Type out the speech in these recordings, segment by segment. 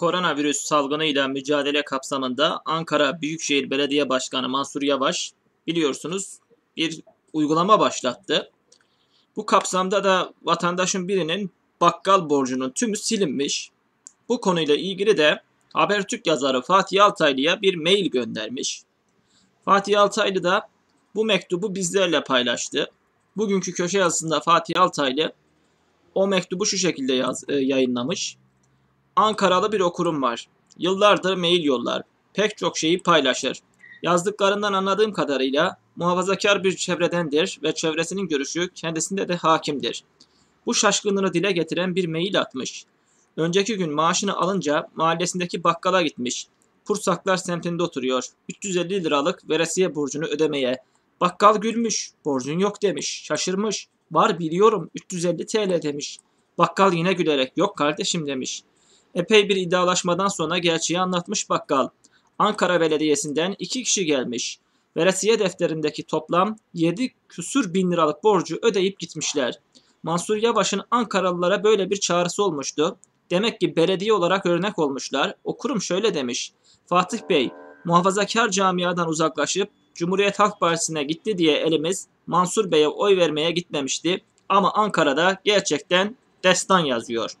koronavirüs salgını ile mücadele kapsamında Ankara Büyükşehir Belediye Başkanı Mansur Yavaş biliyorsunuz bir uygulama başlattı. Bu kapsamda da vatandaşın birinin bakkal borcunun tümü silinmiş. Bu konuyla ilgili de Habertürk yazarı Fatih Altaylı'ya bir mail göndermiş. Fatih Altaylı da bu mektubu bizlerle paylaştı. Bugünkü köşe yazısında Fatih Altaylı o mektubu şu şekilde yaz, e, yayınlamış. Ankaralı bir okurum var. Yıllardır mail yollar. Pek çok şeyi paylaşır. Yazdıklarından anladığım kadarıyla muhafazakar bir çevredendir ve çevresinin görüşü kendisinde de hakimdir. Bu şaşkınlığını dile getiren bir mail atmış. Önceki gün maaşını alınca mahallesindeki bakkala gitmiş. Pursaklar semtinde oturuyor. 350 liralık veresiye borcunu ödemeye. Bakkal gülmüş. Borcun yok demiş. Şaşırmış. Var biliyorum 350 TL demiş. Bakkal yine gülerek yok kardeşim demiş. Epey bir iddialaşmadan sonra gerçeği anlatmış bakkal. Ankara Belediyesi'nden iki kişi gelmiş. Veresiye defterindeki toplam 7 küsür bin liralık borcu ödeyip gitmişler. Mansur Yavaş'ın Ankaralılara böyle bir çağrısı olmuştu. Demek ki belediye olarak örnek olmuşlar. O kurum şöyle demiş. Fatih Bey, muhafazakar camiadan uzaklaşıp Cumhuriyet Halk Partisi'ne gitti diye elimiz Mansur Bey'e oy vermeye gitmemişti. Ama Ankara'da gerçekten destan yazıyor.''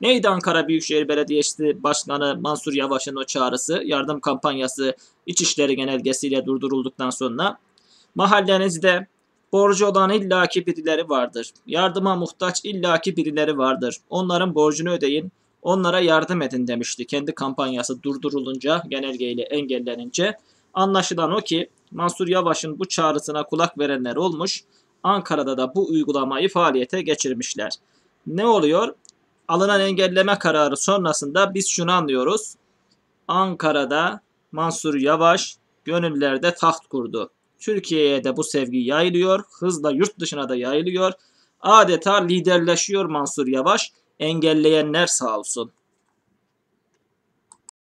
Neydi Ankara Büyükşehir Belediyesi Başkanı Mansur Yavaş'ın o çağrısı? Yardım kampanyası İçişleri Genelgesi'yle durdurulduktan sonra mahallenizde borcu olan illaki birileri vardır. Yardıma muhtaç illaki birileri vardır. Onların borcunu ödeyin, onlara yardım edin demişti. Kendi kampanyası durdurulunca, genelgeyle engellenince anlaşılan o ki Mansur Yavaş'ın bu çağrısına kulak verenler olmuş. Ankara'da da bu uygulamayı faaliyete geçirmişler. Ne oluyor? alınan engelleme kararı sonrasında biz şunu anlıyoruz. Ankara'da Mansur Yavaş gönüllerde taht kurdu. Türkiye'ye de bu sevgi yayılıyor. Hızla yurt dışına da yayılıyor. Adeta liderleşiyor Mansur Yavaş. Engelleyenler sağ olsun.